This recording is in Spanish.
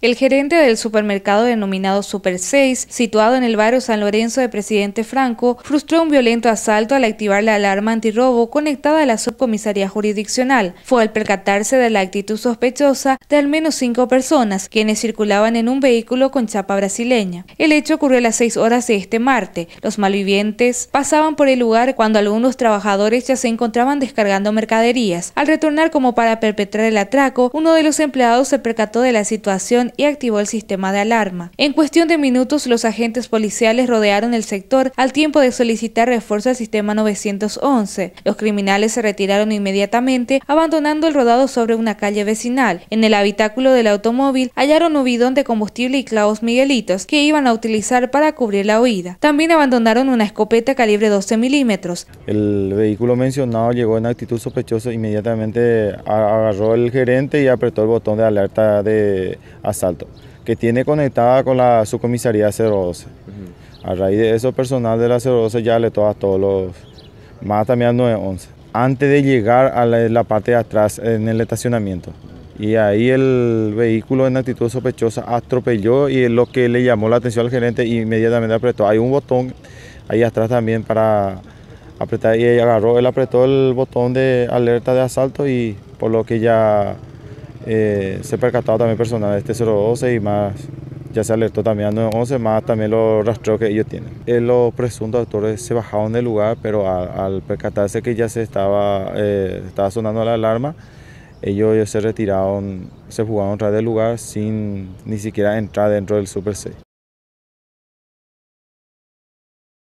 El gerente del supermercado denominado Super 6, situado en el barrio San Lorenzo de Presidente Franco, frustró un violento asalto al activar la alarma antirrobo conectada a la subcomisaría jurisdiccional. Fue al percatarse de la actitud sospechosa de al menos cinco personas, quienes circulaban en un vehículo con chapa brasileña. El hecho ocurrió a las seis horas de este martes. Los malvivientes pasaban por el lugar cuando algunos trabajadores ya se encontraban descargando mercaderías. Al retornar como para perpetrar el atraco, uno de los empleados se percató de la situación y activó el sistema de alarma. En cuestión de minutos, los agentes policiales rodearon el sector al tiempo de solicitar refuerzo al sistema 911. Los criminales se retiraron inmediatamente, abandonando el rodado sobre una calle vecinal. En el habitáculo del automóvil hallaron un bidón de combustible y clavos miguelitos que iban a utilizar para cubrir la huida. También abandonaron una escopeta calibre 12 milímetros. El vehículo mencionado llegó en actitud sospechosa, inmediatamente agarró el gerente y apretó el botón de alerta de asalto, que tiene conectada con la subcomisaría 012. A raíz de eso, personal de la 012 ya le toca todos los, más también al 911, antes de llegar a la, parte de atrás en el estacionamiento. Y ahí el vehículo en actitud sospechosa atropelló y es lo que le llamó la atención al gerente e inmediatamente apretó. Hay un botón ahí atrás también para apretar y agarró, él apretó el botón de alerta de asalto y por lo que ya eh, se percatado también personal de este 012 y más ya se alertó también a 911, más también los rastros que ellos tienen. Eh, los presuntos autores se bajaron del lugar, pero al percatarse que ya se estaba, eh, estaba sonando la alarma, ellos, se retiraron, se a atrás del lugar sin ni siquiera entrar dentro del Super 6.